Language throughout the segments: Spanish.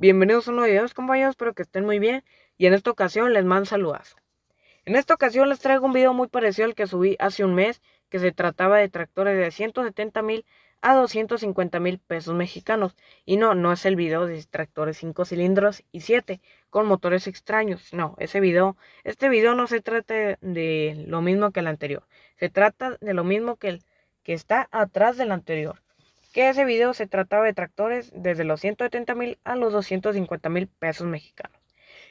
Bienvenidos a un nuevo video, compañeros, espero que estén muy bien y en esta ocasión les mando saludos. En esta ocasión les traigo un video muy parecido al que subí hace un mes, que se trataba de tractores de 170 mil a 250 mil pesos mexicanos. Y no, no es el video de tractores 5 cilindros y 7 con motores extraños. No, ese video, este video no se trata de lo mismo que el anterior. Se trata de lo mismo que el que está atrás del anterior que ese video se trataba de tractores desde los 170 mil a los 250 mil pesos mexicanos.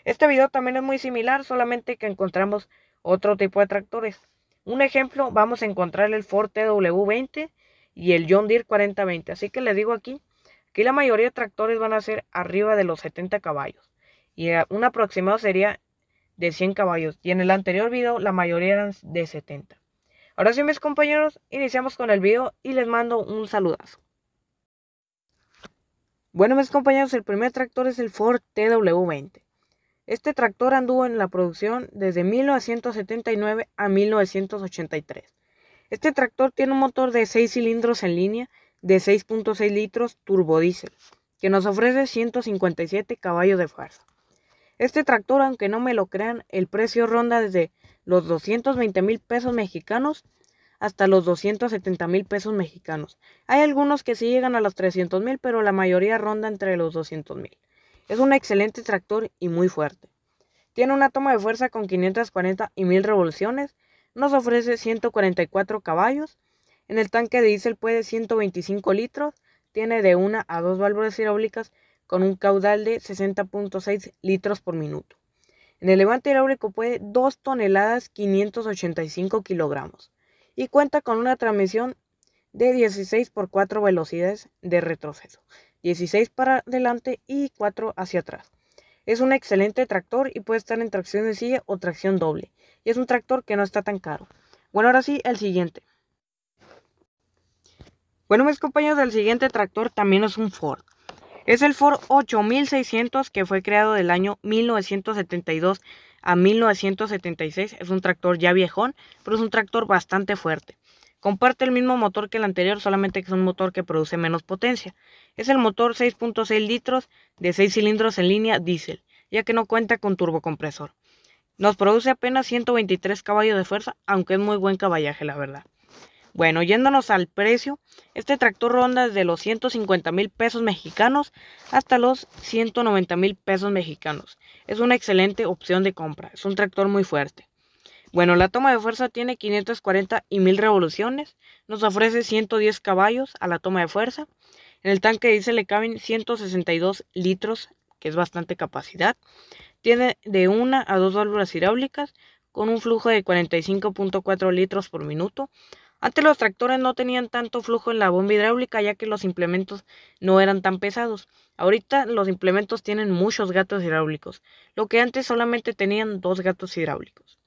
Este video también es muy similar, solamente que encontramos otro tipo de tractores. Un ejemplo, vamos a encontrar el Ford W 20 y el John Deere 4020. Así que les digo aquí, que la mayoría de tractores van a ser arriba de los 70 caballos. Y eh, un aproximado sería de 100 caballos. Y en el anterior video la mayoría eran de 70. Ahora sí mis compañeros, iniciamos con el video y les mando un saludazo. Bueno, mis compañeros, el primer tractor es el Ford TW20. Este tractor anduvo en la producción desde 1979 a 1983. Este tractor tiene un motor de 6 cilindros en línea de 6.6 litros turbodiesel, que nos ofrece 157 caballos de fuerza. Este tractor, aunque no me lo crean, el precio ronda desde los 220 mil pesos mexicanos hasta los 270 mil pesos mexicanos. Hay algunos que sí llegan a los 300 mil, pero la mayoría ronda entre los 200 mil. Es un excelente tractor y muy fuerte. Tiene una toma de fuerza con 540 y 1000 revoluciones. Nos ofrece 144 caballos. En el tanque de diésel puede 125 litros. Tiene de una a dos válvulas hidráulicas con un caudal de 60.6 litros por minuto. En el levante hidráulico puede 2 toneladas 585 kilogramos y cuenta con una transmisión de 16 por 4 velocidades de retroceso, 16 para adelante y 4 hacia atrás. Es un excelente tractor y puede estar en tracción sencilla o tracción doble. Y es un tractor que no está tan caro. Bueno, ahora sí, el siguiente. Bueno, mis compañeros, el siguiente tractor también es un Ford. Es el Ford 8600 que fue creado del año 1972 a 1976. Es un tractor ya viejón, pero es un tractor bastante fuerte. Comparte el mismo motor que el anterior, solamente que es un motor que produce menos potencia. Es el motor 6.6 litros de 6 cilindros en línea diésel, ya que no cuenta con turbocompresor. Nos produce apenas 123 caballos de fuerza, aunque es muy buen caballaje, la verdad. Bueno, yéndonos al precio, este tractor ronda desde los 150 mil pesos mexicanos hasta los 190 mil pesos mexicanos. Es una excelente opción de compra, es un tractor muy fuerte. Bueno, la toma de fuerza tiene 540 y 1000 revoluciones, nos ofrece 110 caballos a la toma de fuerza. En el tanque dice le caben 162 litros, que es bastante capacidad. Tiene de una a dos válvulas hidráulicas con un flujo de 45.4 litros por minuto antes los tractores no tenían tanto flujo en la bomba hidráulica ya que los implementos no eran tan pesados. Ahorita los implementos tienen muchos gatos hidráulicos, lo que antes solamente tenían dos gatos hidráulicos.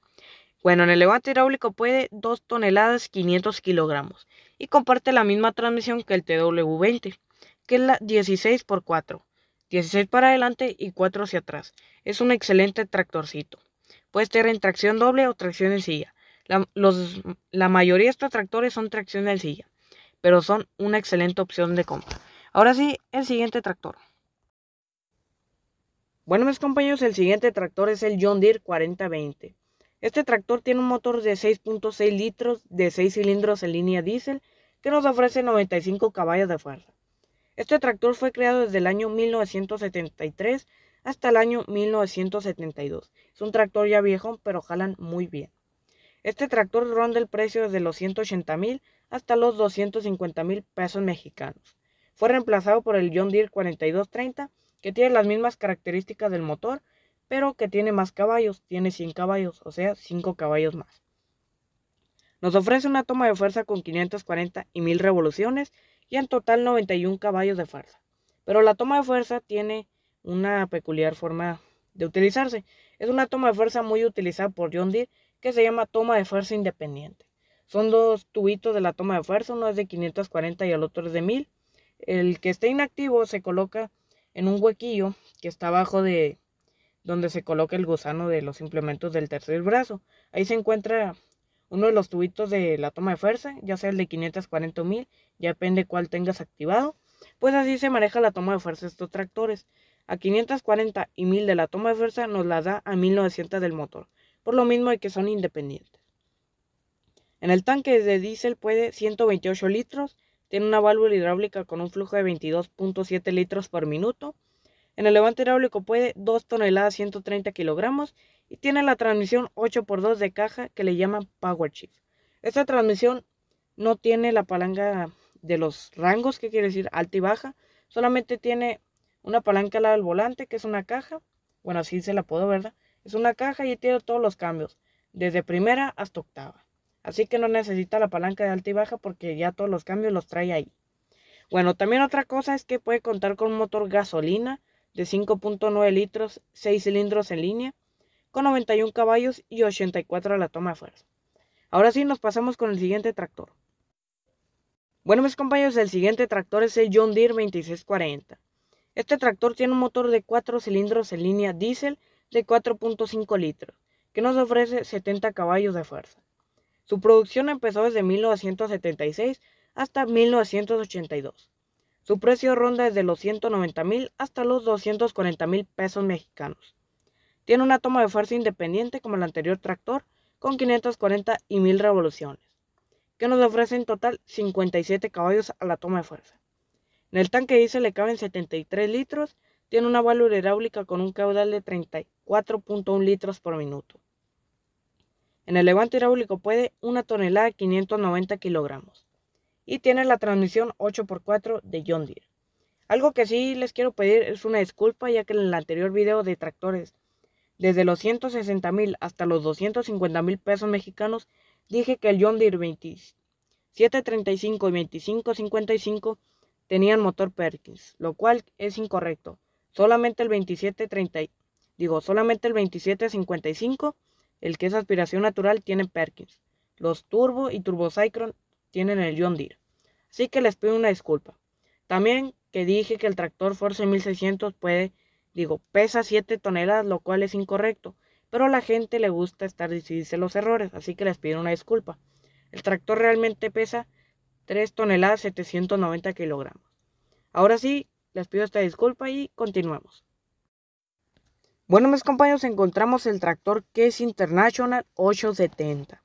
Bueno, en el levante hidráulico puede 2 toneladas 500 kilogramos y comparte la misma transmisión que el TW20, que es la 16 por 4 16 para adelante y 4 hacia atrás. Es un excelente tractorcito. Puede tener en tracción doble o tracción en silla. La, los, la mayoría de estos tractores son tracción del silla, pero son una excelente opción de compra. Ahora sí, el siguiente tractor. Bueno, mis compañeros, el siguiente tractor es el John Deere 4020. Este tractor tiene un motor de 6.6 litros de 6 cilindros en línea diésel que nos ofrece 95 caballos de fuerza. Este tractor fue creado desde el año 1973 hasta el año 1972. Es un tractor ya viejo, pero jalan muy bien. Este tractor ronda el precio desde los $180,000 mil hasta los 250 mil pesos mexicanos. Fue reemplazado por el John Deere 4230, que tiene las mismas características del motor, pero que tiene más caballos, tiene 100 caballos, o sea, 5 caballos más. Nos ofrece una toma de fuerza con 540 y 1000 revoluciones y en total 91 caballos de fuerza. Pero la toma de fuerza tiene una peculiar forma de utilizarse. Es una toma de fuerza muy utilizada por John Deere que se llama toma de fuerza independiente. Son dos tubitos de la toma de fuerza, uno es de 540 y el otro es de 1000. El que esté inactivo se coloca en un huequillo que está abajo de donde se coloca el gusano de los implementos del tercer brazo. Ahí se encuentra uno de los tubitos de la toma de fuerza, ya sea el de 540 o 1000, ya depende cuál tengas activado. Pues así se maneja la toma de fuerza de estos tractores. A 540 y 1000 de la toma de fuerza nos la da a 1900 del motor por lo mismo de que son independientes. En el tanque de diésel puede 128 litros, tiene una válvula hidráulica con un flujo de 22.7 litros por minuto. En el levante hidráulico puede 2 toneladas 130 kilogramos y tiene la transmisión 8x2 de caja que le llaman Power Shift. Esta transmisión no tiene la palanca de los rangos, que quiere decir alta y baja, solamente tiene una palanca al volante, que es una caja, bueno, así se la puedo, ¿verdad? Es una caja y tiene todos los cambios, desde primera hasta octava. Así que no necesita la palanca de alta y baja porque ya todos los cambios los trae ahí. Bueno, también otra cosa es que puede contar con un motor gasolina de 5.9 litros, 6 cilindros en línea, con 91 caballos y 84 a la toma de fuerza. Ahora sí, nos pasamos con el siguiente tractor. Bueno, mis compañeros, el siguiente tractor es el John Deere 2640. Este tractor tiene un motor de 4 cilindros en línea diésel de 4.5 litros, que nos ofrece 70 caballos de fuerza. Su producción empezó desde 1976 hasta 1982. Su precio ronda desde los 190 mil hasta los 240 mil pesos mexicanos. Tiene una toma de fuerza independiente como el anterior tractor con 540 y 1000 revoluciones, que nos ofrece en total 57 caballos a la toma de fuerza. En el tanque dice le caben 73 litros tiene una válvula hidráulica con un caudal de 34.1 litros por minuto. En el levante hidráulico puede una tonelada de 590 kilogramos. Y tiene la transmisión 8x4 de John Deere. Algo que sí les quiero pedir es una disculpa ya que en el anterior video de tractores, desde los 160 mil hasta los 250 mil pesos mexicanos, dije que el John Deere 2735 y 2555 tenían motor Perkins, lo cual es incorrecto. Solamente el digo, solamente el 27.55, el que es aspiración natural, tiene Perkins. Los Turbo y Turbo tienen el John Deere. Así que les pido una disculpa. También que dije que el tractor Force 1600 puede, digo, pesa 7 toneladas, lo cual es incorrecto. Pero a la gente le gusta estar decidirse los errores, así que les pido una disculpa. El tractor realmente pesa 3 toneladas 790 kilogramos. Ahora sí, les pido esta disculpa y continuamos. Bueno, mis compañeros, encontramos el tractor Case International 870.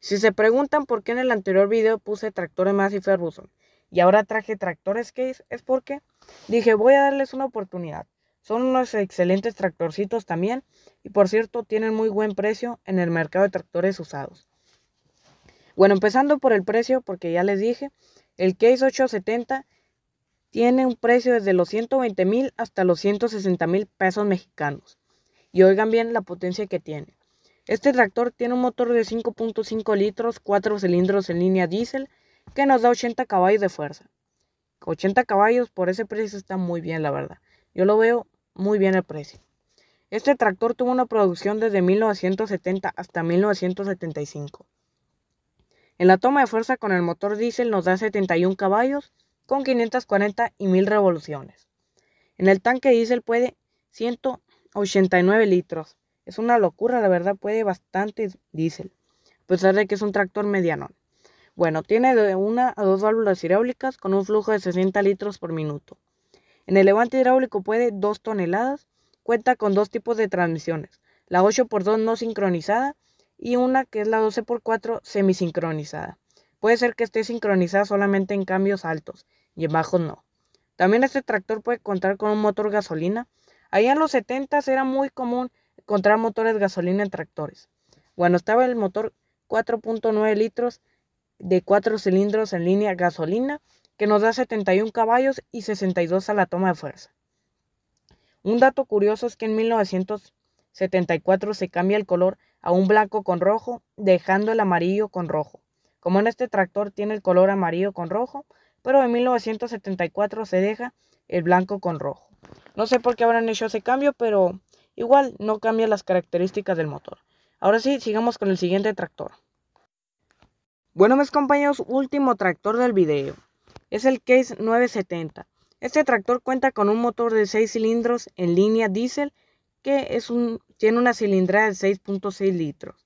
Si se preguntan por qué en el anterior video puse tractores Massey Ferguson y ahora traje tractores Case, es porque dije voy a darles una oportunidad. Son unos excelentes tractorcitos también y por cierto tienen muy buen precio en el mercado de tractores usados. Bueno, empezando por el precio, porque ya les dije, el Case 870 tiene un precio desde los 120 mil hasta los 160 mil pesos mexicanos. Y oigan bien la potencia que tiene. Este tractor tiene un motor de 5.5 litros, 4 cilindros en línea diésel, que nos da 80 caballos de fuerza. 80 caballos por ese precio está muy bien, la verdad. Yo lo veo muy bien el precio. Este tractor tuvo una producción desde 1970 hasta 1975. En la toma de fuerza con el motor diésel nos da 71 caballos con 540 y 1000 revoluciones. En el tanque diésel puede 189 litros. Es una locura, la verdad, puede bastante diésel, a pesar de que es un tractor medianón. Bueno, tiene de una a dos válvulas hidráulicas con un flujo de 60 litros por minuto. En el levante hidráulico puede 2 toneladas, cuenta con dos tipos de transmisiones, la 8x2 no sincronizada y una que es la 12x4 semisincronizada. Puede ser que esté sincronizada solamente en cambios altos y en no. También este tractor puede contar con un motor gasolina. Allá en los 70 era muy común encontrar motores gasolina en tractores. Bueno, estaba el motor 4.9 litros de 4 cilindros en línea gasolina que nos da 71 caballos y 62 a la toma de fuerza. Un dato curioso es que en 1974 se cambia el color a un blanco con rojo, dejando el amarillo con rojo. Como en este tractor tiene el color amarillo con rojo, pero en 1974 se deja el blanco con rojo. No sé por qué habrán hecho ese cambio, pero igual no cambia las características del motor. Ahora sí, sigamos con el siguiente tractor. Bueno, mis compañeros, último tractor del video. Es el Case 970. Este tractor cuenta con un motor de 6 cilindros en línea diésel que es un, tiene una cilindrada de 6.6 litros,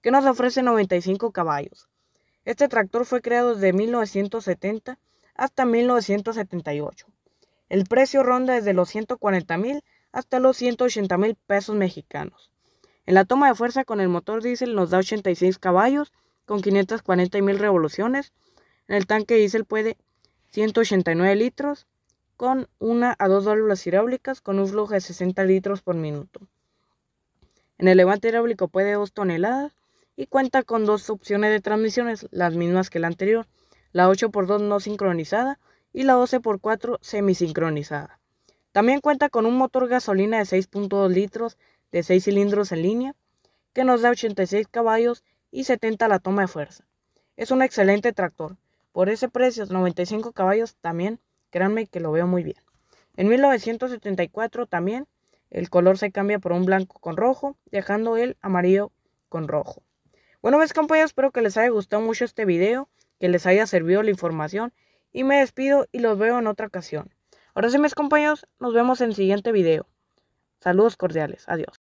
que nos ofrece 95 caballos. Este tractor fue creado desde 1970 hasta 1978. El precio ronda desde los 140.000 mil hasta los 180 mil pesos mexicanos. En la toma de fuerza con el motor diésel nos da 86 caballos con 540 mil revoluciones. En el tanque diésel puede 189 litros con una a dos válvulas hidráulicas con un flujo de 60 litros por minuto. En el levante hidráulico puede 2 toneladas y cuenta con dos opciones de transmisiones, las mismas que la anterior la 8x2 no sincronizada y la 12x4 semisincronizada. También cuenta con un motor gasolina de 6.2 litros de 6 cilindros en línea que nos da 86 caballos y 70 la toma de fuerza. Es un excelente tractor. Por ese precio, 95 caballos también, créanme que lo veo muy bien. En 1974 también el color se cambia por un blanco con rojo, dejando el amarillo con rojo. Bueno, mis pues, compañeros, espero que les haya gustado mucho este video que les haya servido la información y me despido y los veo en otra ocasión. Ahora sí mis compañeros, nos vemos en el siguiente video. Saludos cordiales, adiós.